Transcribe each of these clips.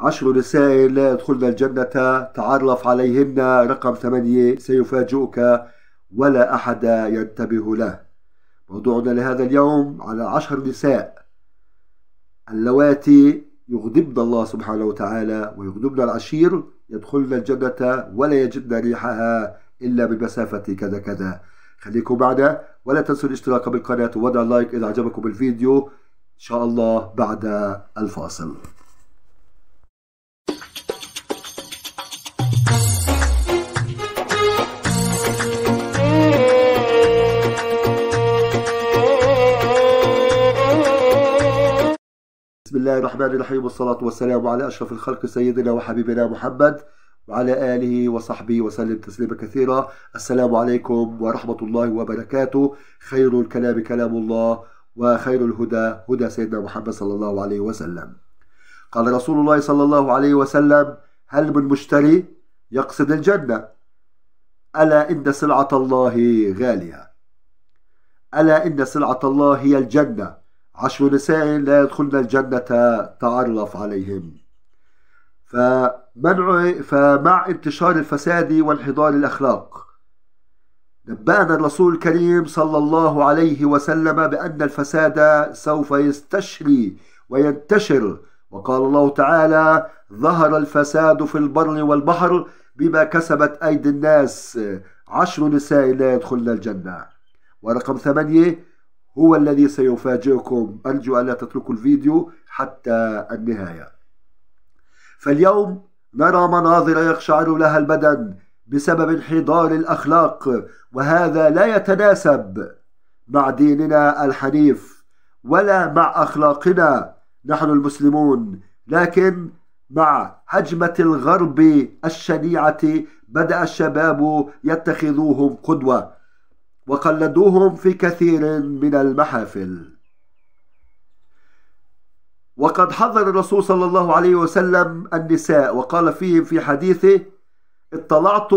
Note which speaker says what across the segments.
Speaker 1: عشر رسائل يدخلن الجنة تعرف عليهن رقم ثمانية سيفاجئك ولا أحد ينتبه له موضوعنا لهذا اليوم على عشر نساء اللواتي يغضبن الله سبحانه وتعالى ويغضبن العشير يدخلن الجنة ولا يجدن ريحها إلا بمسافة كذا كذا خليكم معنا ولا تنسوا الاشتراك بالقناة ووضع لايك إذا عجبكم الفيديو إن شاء الله بعد الفاصل الله الرحمن الرحيم والصلاة والسلام على أشرف الخلق سيدنا وحبيبنا محمد وعلى آله وصحبه وسلم تسليما كثيرا السلام عليكم ورحمة الله وبركاته خير الكلام كلام الله وخير الهدى هدى سيدنا محمد صلى الله عليه وسلم قال رسول الله صلى الله عليه وسلم هل من مشتري يقصد الجنة ألا إن سلعة الله غالية ألا إن سلعة الله هي الجنة عشر نساء لا يدخلن الجنة تعرف عليهم فمنع فمع انتشار الفساد وانحدار الأخلاق نبأنا الرسول الكريم صلى الله عليه وسلم بأن الفساد سوف يستشري وينتشر وقال الله تعالى ظهر الفساد في البر والبحر بما كسبت أيدي الناس عشر نساء لا يدخلن الجنة ورقم ثمانية هو الذي سيفاجئكم أرجو ألا تتركوا الفيديو حتى النهاية فاليوم نرى مناظر يقشعر لها البدن بسبب انحدار الأخلاق وهذا لا يتناسب مع ديننا الحنيف ولا مع أخلاقنا نحن المسلمون لكن مع هجمة الغرب الشنيعة بدأ الشباب يتخذوهم قدوة وقلدوهم في كثير من المحافل وقد حذر الرسول صلى الله عليه وسلم النساء وقال فيهم في حديثه اطلعت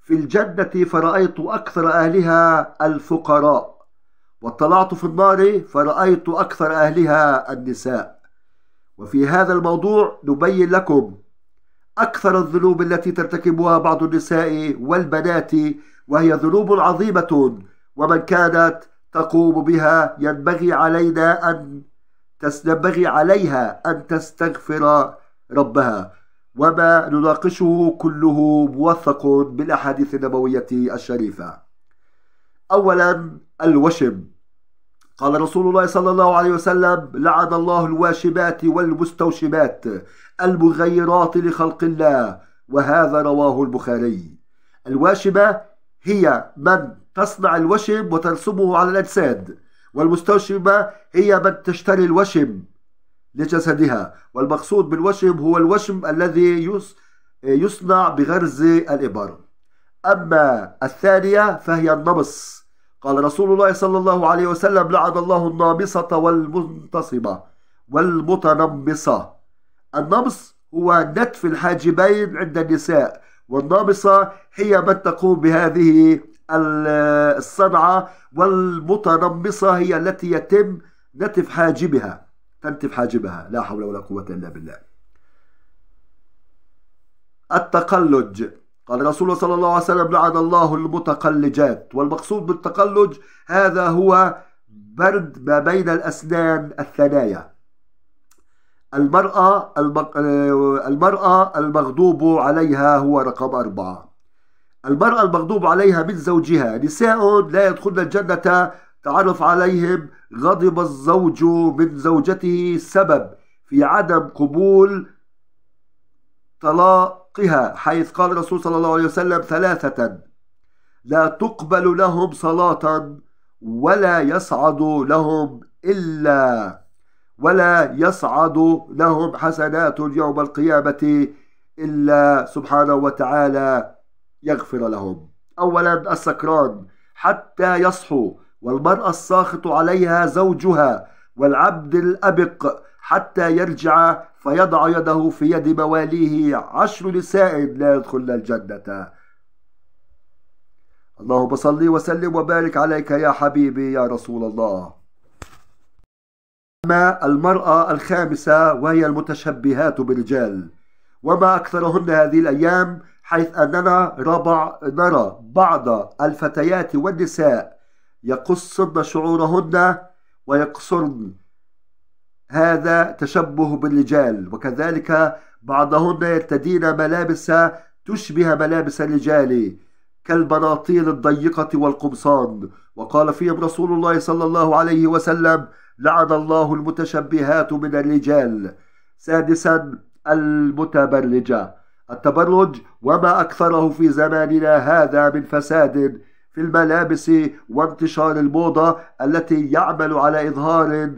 Speaker 1: في الجنة فرأيت أكثر أهلها الفقراء واطلعت في النار فرأيت أكثر أهلها النساء وفي هذا الموضوع نبين لكم أكثر الذنوب التي ترتكبها بعض النساء والبنات وهي ذنوب عظيمة ومن كانت تقوم بها ينبغي علينا أن ينبغي عليها أن تستغفر ربها وما نناقشه كله موثق بالأحاديث النبوية الشريفة أولا الوشم قال رسول الله صلى الله عليه وسلم لعن الله الواشمات والمستوشمات المغيرات لخلق الله وهذا رواه البخاري الواشمة هي من تصنع الوشم وتنصبه على الأجساد والمستوشمة هي من تشتري الوشم لجسدها والمقصود بالوشم هو الوشم الذي يصنع بغرز الإبر أما الثانية فهي النمص قال رسول الله صلى الله عليه وسلم لعن الله النامصة والمنتصبة والمتنمصة النمص هو نتف الحاجبين عند النساء والنابصة هي من تقوم بهذه الصنعة والمتنمصة هي التي يتم نتف حاجبها تنتف حاجبها لا حول ولا قوة إلا بالله التقلج قال رسول الله صلى الله عليه وسلم لعن الله المتقلجات والمقصود بالتقلج هذا هو برد ما بين الأسنان الثنايا المرأة المرأة المغضوب عليها هو رقم أربعة المرأة المغضوب عليها من زوجها نساء لا يدخلن الجنة تعرف عليهم غضب الزوج من زوجته سبب في عدم قبول طلاقها حيث قال الرسول صلى الله عليه وسلم ثلاثة لا تقبل لهم صلاة ولا يصعد لهم إلا ولا يصعد لهم حسنات يوم القيامة إلا سبحانه وتعالى يغفر لهم أولا السكران حتى يصحو والمرأة الساخط عليها زوجها والعبد الأبق حتى يرجع فيضع يده في يد مواليه عشر نساء لا يدخلن الجنة اللهم صل وسلم وبارك عليك يا حبيبي يا رسول الله أما المرأة الخامسة وهي المتشبهات بالرجال وما أكثرهن هذه الأيام حيث أننا ربع نرى بعض الفتيات والنساء يقصن شعورهن ويقصرن هذا تشبه بالرجال وكذلك بعضهن يرتدين ملابس تشبه ملابس الرجال كالبناطيل الضيقة والقمصان وقال فيهم رسول الله صلى الله عليه وسلم لعن الله المتشبهات من الرجال سادسا المتبرجة التبرج وما أكثره في زماننا هذا من فساد في الملابس وانتشار الموضة التي يعمل على إظهار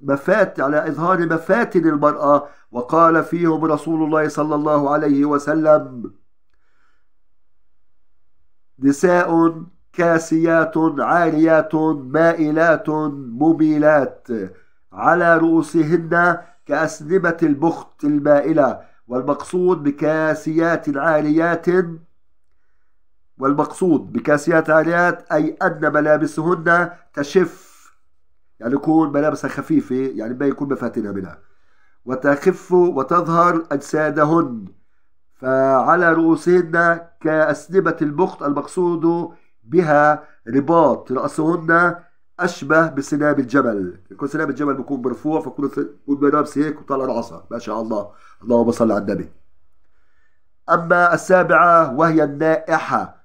Speaker 1: مفات على إظهار مفاتن المرأة وقال فيهم رسول الله صلى الله عليه وسلم نساء كاسيات عاريات مائلات مميلات على رؤوسهن كأسنمة البخت المائلة والمقصود بكاسيات عاليات والمقصود بكاسيات عاليات أي أن ملابسهن تشف يعني يكون ملابسها خفيفة يعني ما يكون مفاتنها منها وتخف وتظهر أجسادهن فعلى رؤوسهن كأسنمة البخت المقصود بها رباط رأسهن أشبه بسنام الجبل يكون سنام الجبل بيكون مرفوع فكل بيكون هيك وطلع العصا ما شاء الله اللهم صل على النبي أما السابعة وهي النائحة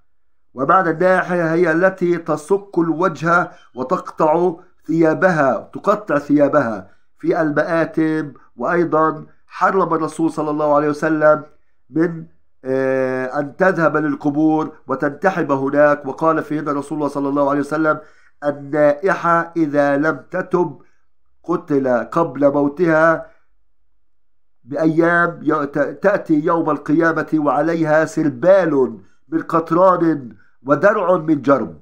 Speaker 1: ومعنى النائحة هي التي تصك الوجه وتقطع ثيابها تقطع ثيابها في المآتم وأيضا حرم الرسول صلى الله عليه وسلم من آه، أن تذهب للقبور وتنتحب هناك وقال فيهن رسول الله صلى الله عليه وسلم النائحة إذا لم تتب قتل قبل موتها بأيام تأتي يوم القيامة وعليها سربال من قطران ودرع من جرب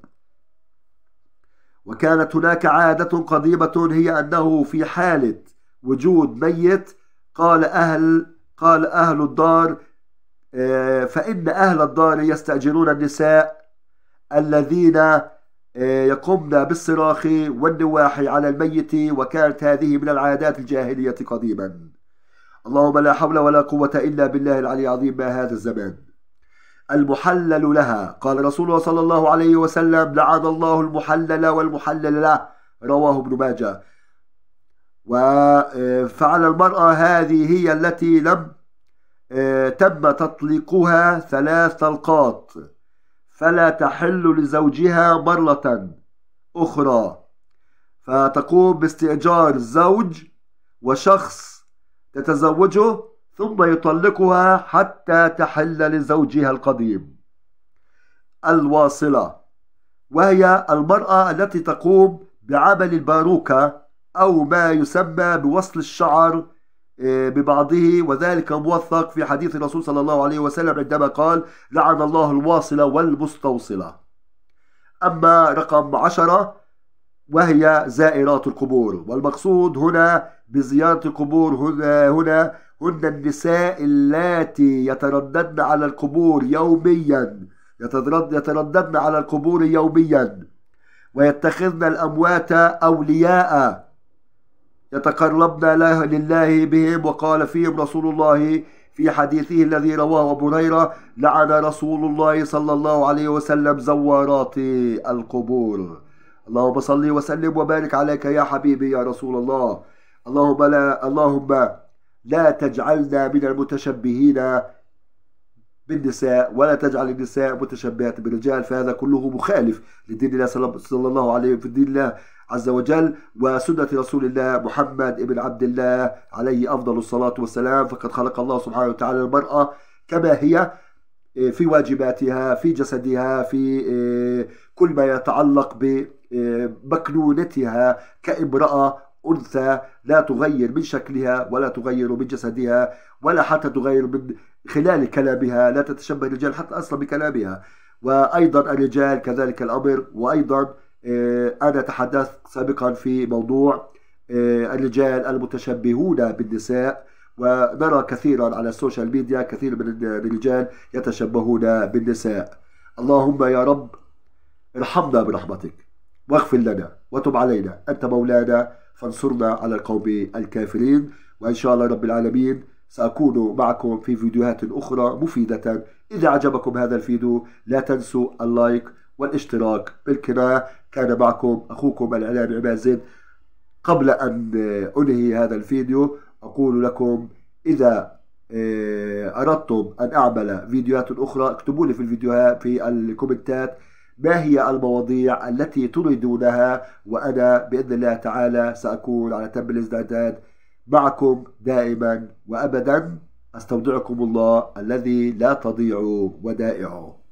Speaker 1: وكانت هناك عادة قديمة هي أنه في حالة وجود ميت قال أهل قال أهل الدار آه، فإن أهل الدار يستأجرون النساء الذين آه، يقمن بالصراخ والنواح على الميت وكانت هذه من العادات الجاهلية قديما اللهم لا حول ولا قوة إلا بالله العلي العظيم ما هذا الزمان المحلل لها قال رسول الله صلى الله عليه وسلم لعن الله المحلل والمحلل له رواه ابن ماجه وفعل آه، المرأة هذه هي التي لم آه، تم تطليقها ثلاث طلقات فلا تحل لزوجها مرة أخرى فتقوم باستئجار الزوج وشخص تتزوجه ثم يطلقها حتى تحل لزوجها القديم الواصلة وهي المرأة التي تقوم بعمل الباروكة أو ما يسمى بوصل الشعر آه، ببعضه وذلك موثق في حديث الرسول صلى الله عليه وسلم عندما قال لعن الله الواصلة والمستوصلة أما رقم عشرة وهي زائرات القبور والمقصود هنا بزيارة القبور هنا, هنا هن النساء اللاتي يترددن على القبور يوميا يترددن على القبور يوميا ويتخذن الأموات أولياء يتقربن لله بهم وقال فيهم رسول الله في حديثه الذي رواه أبو هريرة لعن رسول الله صلى الله عليه وسلم زوارات القبور اللهم صل وسلم وبارك عليك يا حبيبي يا رسول الله اللهم لا اللهم لا تجعلنا من المتشبهين بالنساء ولا تجعل النساء متشبهات بالرجال فهذا كله مخالف لدين الله صلى الله عليه في دين الله عز وجل وسنة رسول الله محمد ابن عبد الله عليه أفضل الصلاة والسلام فقد خلق الله سبحانه وتعالى المرأة كما هي آه، في واجباتها في جسدها في آه، كل ما يتعلق بمكنونتها كامرأة أنثى لا تغير من شكلها ولا تغير من جسدها ولا حتى تغير من خلال كلامها لا تتشبه الرجال حتى أصلا بكلامها وأيضا الرجال كذلك الأمر وأيضا آه، أنا تحدثت سابقا في موضوع آه، الرجال المتشبهون بالنساء ونرى كثيرا على السوشيال ميديا كثير من الرجال يتشبهون بالنساء اللهم يا رب ارحمنا برحمتك واغفر لنا وتب علينا أنت مولانا فانصرنا على القوم الكافرين وإن شاء الله رب العالمين سأكون معكم في فيديوهات أخرى مفيدة إذا عجبكم هذا الفيديو لا تنسوا اللايك والاشتراك بالقناة كان معكم أخوكم الإعلامي عماد زين قبل أن آه، أنهي هذا الفيديو أقول لكم إذا آه، أردتم أن أعمل فيديوهات أخرى اكتبوا لي في الفيديوهات في الكومنتات ما هي المواضيع التي تريدونها وأنا بإذن الله تعالى سأكون على تم الاستعداد معكم دائما وأبدا أستودعكم الله الذي لا تضيع ودائعه